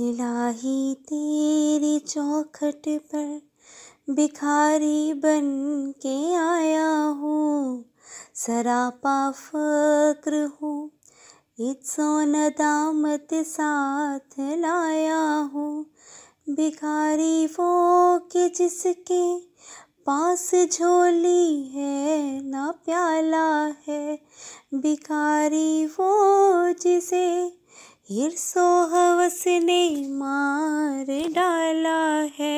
इलाही तेरी चौखट पर भिखारी बन के आया हूँ सरापा फक्र हूँ इत्सो नदामत साथ लाया हूँ भिखारी वो के जिसके पास झोली है ना प्याला है भिखारी वो जिसे ईर्सो हवस ने मार डाला है